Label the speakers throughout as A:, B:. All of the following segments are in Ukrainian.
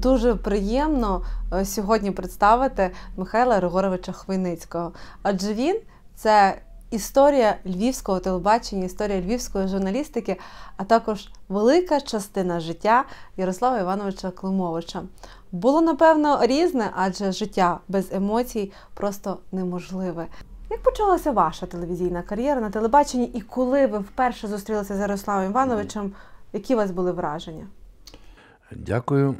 A: дуже приємно е, сьогодні представити Михайла Григоровича Хвойницького. Адже він це історія львівського телебачення, історія львівської журналістики, а також велика частина життя Ярослава Івановича Климовича. Було напевно різне, адже життя без емоцій просто неможливе. Як почалася ваша телевізійна кар'єра на телебаченні і коли ви вперше зустрілися з Ярославом Івановичем, які у вас були враження?
B: Дякую,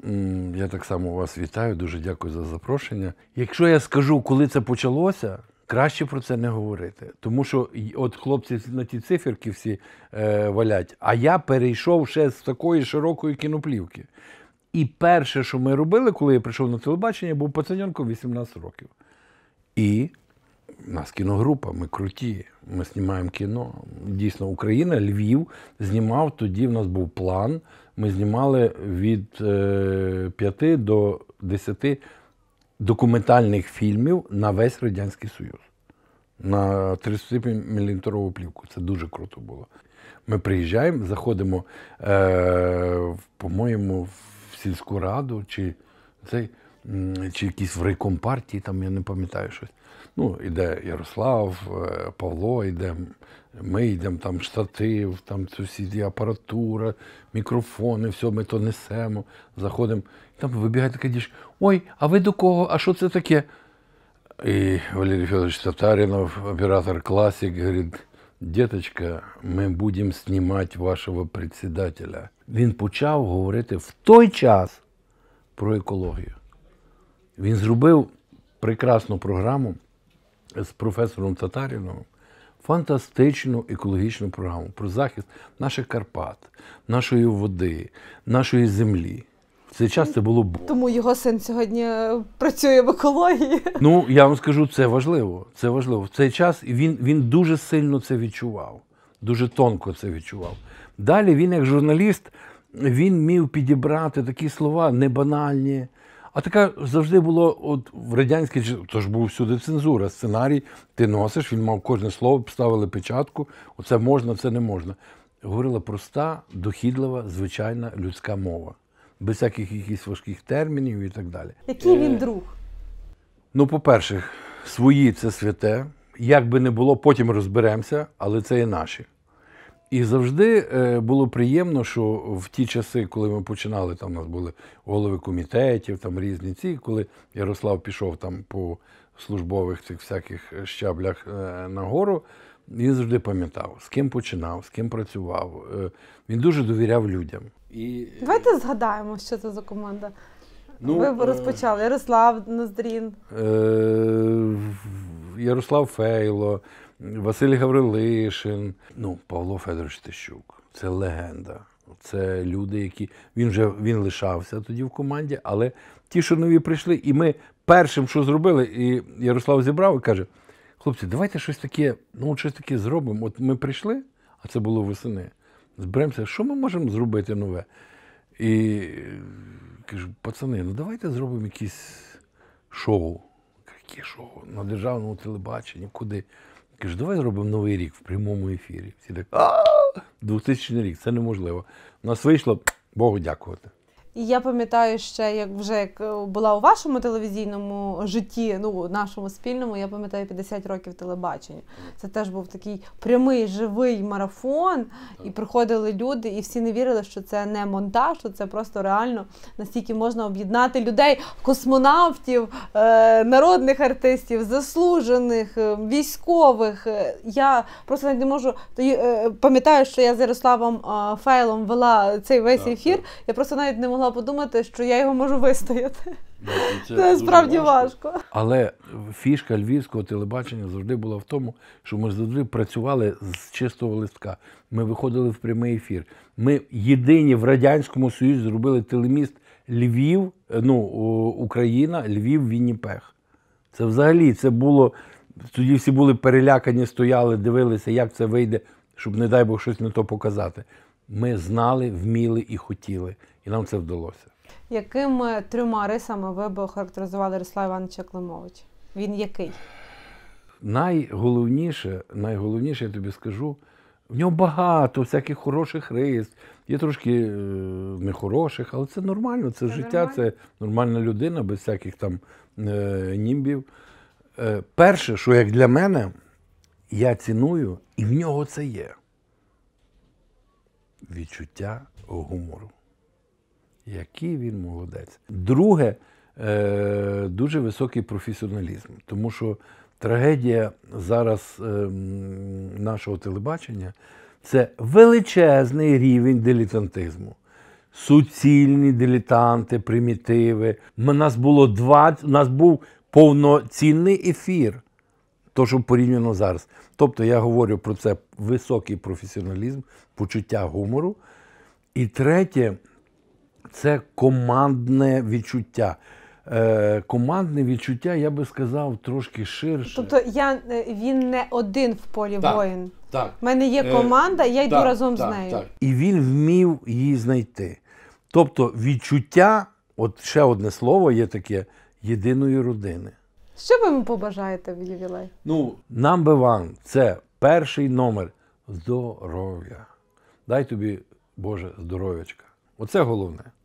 B: я так само вас вітаю. Дуже дякую за запрошення. Якщо я скажу, коли це почалося, краще про це не говорити. Тому що от хлопці на ті циферки всі е, валять. А я перейшов ще з такої широкої кіноплівки. І перше, що ми робили, коли я прийшов на телебачення, був пацаненком 18 років. І в нас кіногрупа, ми круті. Ми знімаємо кіно. Дійсно, Україна, Львів знімав. Тоді в нас був план. Ми знімали від 5 е, до 10 документальних фільмів на весь Радянський Союз. На 30 мм плівку. Це дуже круто було. Ми приїжджаємо, заходимо, е, по-моєму, в сільську раду. чи цей чи якісь в райкомпартії, там я не пам'ятаю щось. Ну, іде Ярослав, е, Павло, йде, ми йдемо, там штатив, там це всі апаратура, мікрофони, все ми то несемо, заходимо. Там вибігає така діж, ой, а ви до кого? А що це таке? І Валерій Федорович Татарінов, оператор классик, говорить, діточка, ми будемо знімати вашого председателя. Він почав говорити в той час про екологію. Він зробив прекрасну програму з професором Татаріновим, фантастичну екологічну програму про захист наших Карпат, нашої води, нашої землі. В цей час це було бо.
A: Тому його син сьогодні е, працює в екології.
B: Ну, я вам скажу, це важливо. Це важливо. В цей час він, він дуже сильно це відчував, дуже тонко це відчував. Далі він, як журналіст, він міг підібрати такі слова небанальні. А така завжди було от в радянській то ж був всюди цензура, сценарій, ти носиш, він мав кожне слово, поставили печатку, оце можна, це не можна. Говорила проста, дохідлива, звичайна людська мова, без всяких якихось важких термінів і так далі.
A: Який він е. друг?
B: Ну, по-перше, свої це святе. Як би не було, потім розберемося, але це і наші. І завжди е, було приємно, що в ті часи, коли ми починали, там у нас були голови комітетів, там різні ці, коли Ярослав пішов там по службових цих всяких щаблях е, нагору, він завжди пам'ятав, з ким починав, з ким працював. Е, він дуже довіряв людям. І...
A: Давайте згадаємо, що це за команда. Ну, Ви розпочали. Ярослав Ноздрін.
B: Е... Ярослав Фейло. Василь Гаврилишин, ну, Павло Федорович Тищук. Це легенда. Це люди, які він вже він лишався тоді в команді, але ті, що нові прийшли, і ми першим, що зробили, і Ярослав зібрав і каже: хлопці, давайте щось таке, ну щось таке зробимо. От ми прийшли, а це було восени. Зберемося, що ми можемо зробити нове? І кажу, пацани, ну давайте зробимо якісь шоу. Яке шоу на державному телебаченні, куди? Каже, давай зробимо новий рік в прямому ефірі. Всі так, а 2000 рік, це неможливо. У нас вийшло, Богу дякувати.
A: І я пам'ятаю ще, як вже як е, була у вашому телевізійному житті, ну нашому спільному, я пам'ятаю 50 років телебачення. Це теж був такий прямий живий марафон, і приходили люди, і всі не вірили, що це не монтаж, що це просто реально настільки можна об'єднати людей, космонавтів, е, народних артистів, заслужених, е, військових. Я просто не можу пам'ятаю, що я з Ярославом Фейлом вела цей весь ефір. Я просто навіть не могла могла подумати, що я його можу вистояти.
B: Ну, це, Це справді важко. важко. Але фішка львівського телебачення завжди була в тому, що ми завжди працювали з чистого листка. Ми виходили в прямий ефір. Ми єдині в Радянському Союзі зробили телеміст Львів, е, ну, Україна, Львів, Вінніпех. Це взагалі це було. Тоді всі були перелякані, стояли, дивилися, як це вийде, щоб, не дай Бог, щось не то показати. Ми знали, вміли і хотіли і нам це вдалося.
A: Якими трьома рисами ви б охарактеризували Ярослава Івановича Климовича? Він який?
B: Найголовніше, найголовніше, я тобі скажу, в нього багато всяких хороших рис. Є трошки е, нехороших, але це нормально, це, це життя, нормально? це нормальна людина, без всяких там е, німбів. Е, перше, що як для мене, я ціную, і в нього це є. Відчуття гумору. Який він молодець. Друге, е, дуже високий професіоналізм, тому що трагедія зараз ем, нашого телебачення це величезний рівень дилетантизму. Суцільні дилетанти, примітиви. У нас було два, у нас був повноцінний ефір, то, що порівняно зараз. Тобто я говорю про це високий професіоналізм, почуття гумору. І третє, це командне відчуття. Е, командне відчуття, я би сказав, трошки ширше.
A: Тобто я е, він не один в полі так, воїн.
B: Так. У мене є е, команда, я йду так, разом так, з нею. Так. І він вмів її знайти. Тобто відчуття, от ще одне слово є таке єдиної родини.
A: Що ви йому побажаєте в ювілей?
B: Ну, нам би це перший номер здоров'я. Дай тобі, Боже, здоров'ячка. Оце головне.